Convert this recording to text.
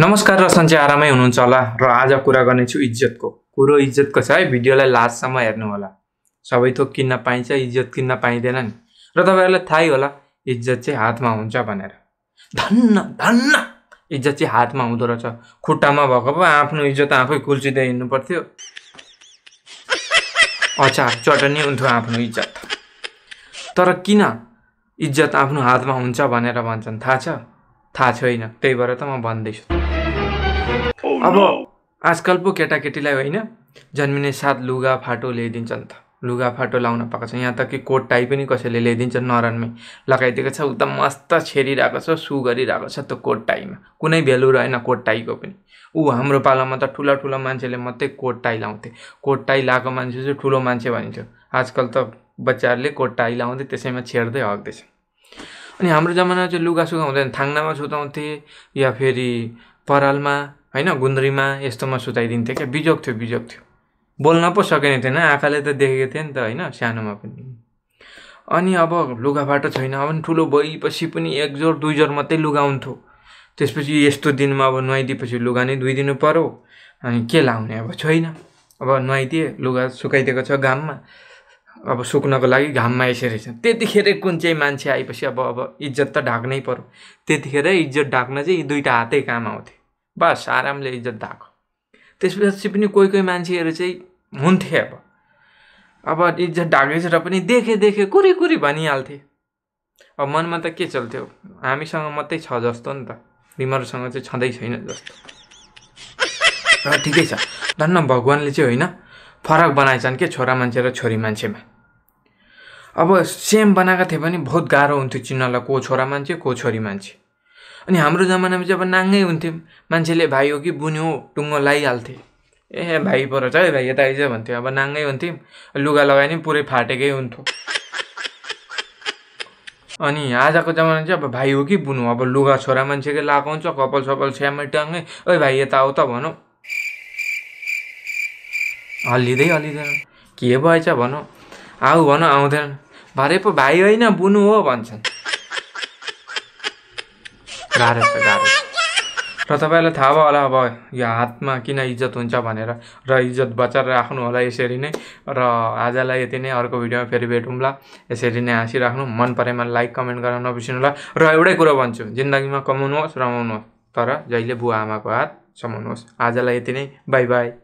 नमस्कार र सन्चै आरामै हुनुहुन्छ होला र आज कुरा गर्नेछु इज्जतको कुरो इज्जतको छ है भिडियोलाई लास्टसम्म हेर्नु होला सबै थोक किन्न पाइन्छ इज्जत किन्न पाइँदैन नि र तपाईँहरूलाई थाहै होला इज्जत चाहिँ हातमा हुन्छ भनेर धन्न धन्न इज्जत चाहिँ हातमा हुँदो रहेछ खुट्टामा भएको पो आफ्नो इज्जत आफै कुल्चिँदै हिँड्नु पर्थ्यो अचार चटनी हुन्थ्यो आफ्नो इज्जत तर किन इज्जत आफ्नो हातमा हुन्छ भनेर भन्छन् थाहा छ थाहा छैन त्यही भएर त म भन्दैछु Oh, अब आजकल पो केटाकेटीलाई होइन जन्मिने साथ लुगा फाटो नि त लुगा फाटो लाउन पाएको छ यहाँ त कि कोट टाई पनि कसैले ल्याइदिन्छ नरनमै लगाइदिएको छ उता मस्त छेरिरहेको छ सु गरिरहेको छ त्यो कोट टाईमा कुनै भ्यालु रहेन कोट टाईको पनि ऊ हाम्रो पालामा त ठुला ठुला मान्छेले मात्रै कोट टाई लाउँथे कोट टाई लगाएको मान्छे चाहिँ ठुलो मान्छे भनिन्थ्यो आजकल त बच्चाहरूले कोट टाई लाउँदै त्यसैमा छेड्दै हग्दैछ अनि हाम्रो जमानामा चाहिँ लुगा सुगा हुँदैन थाङ्नामा सुताउँथे या फेरि परालमा होइन गुन्द्रीमा यस्तोमा सुताइदिन्थ्यो क्या बिजोग थियो बिजोग थियो बोल्न पो सकेन थिएन आँखाले त देखेको थियो नि त होइन सानोमा पनि अनि अब लुगाबाट छैन अब ठुलो भएपछि पनि एक जोर दुई जोर मात्रै लुगा हुन्थ्यो त्यसपछि यस्तो दिनमा अब नुहाइदिएपछि लुगा नै धोइदिनु पऱ्यो अनि के लाउने अब छैन अब नुहाइदिएँ लुगा सुकाइदिएको छ घाममा अब सुक्नको लागि घाममा यसरी त्यतिखेरै कुन चाहिँ मान्छे आएपछि अब अब इज्जत त ढाक्नै पऱ्यो त्यतिखेर इज्जत ढाक्न चाहिँ यी दुइटा हातै काम आउँथे बस आरामले इज्जत ढाक त्यसपछि पनि कोही कोही मान्छेहरू चाहिँ हुन्थे अब अब इज्जत ढाकेछ र पनि देखेँ देखेँ कुरी कुरी भनिहाल्थे अब मनमा त के चल्थ्यो हामीसँग मात्रै छ जस्तो नि त तिमीहरूसँग चाहिँ छँदै छैन जस्तो र ठिकै छ धन्न भगवान्ले चाहिँ होइन फरक बनाएछन् के छोरा मान्छे र छोरी मान्छेमा अब सेम बनाएको थिए भने बहुत गाह्रो हुन्थ्यो चिन्नलाई को छोरा मान्छे को छोरी मान्छे अनि हाम्रो जमानामा चाहिँ अब नाङ्गै हुन्थ्यो मान्छेले भाइ हो कि बुन्यो टुङ्गो लगाइहाल्थे ए भाइ पर छ है भाइ यता आइज भन्थ्यो अब नाङ्गै हुन्थ्यौँ लुगा लगायो नि पुरै फाटेकै हुन्थ्यो अनि आजको जमाना चाहिँ अब भाइ हो कि बुनु अब लुगा छोरा मान्छेकै लगाएको हुन्छ कपाल सपाल स्यामै टाङ्गै ओ भाइ यता आऊ त भनौँ हल्लिँदै हल्लिँदैन के भएछ भनौँ आऊ भनौँ आउँदैन भरे पो भाइ होइन बुनु हो भन्छन् गाह्रो छ गाह्रो र तपाईँलाई थाहा भयो होला अब यो हातमा किन इज्जत हुन्छ भनेर र इज्जत बचाएर राख्नु होला यसरी नै र आजलाई यति नै अर्को भिडियोमा फेरि भेटौँला यसरी नै हाँसिराख्नु मन परेमा लाइक कमेन्ट गर्न नबिर्सिनुहोला र एउटै कुरो भन्छु जिन्दगीमा कमाउनुहोस् रमाउनुहोस् तर जहिले बुवा आमाको हात समाउनुहोस् आजलाई यति नै बाई बाई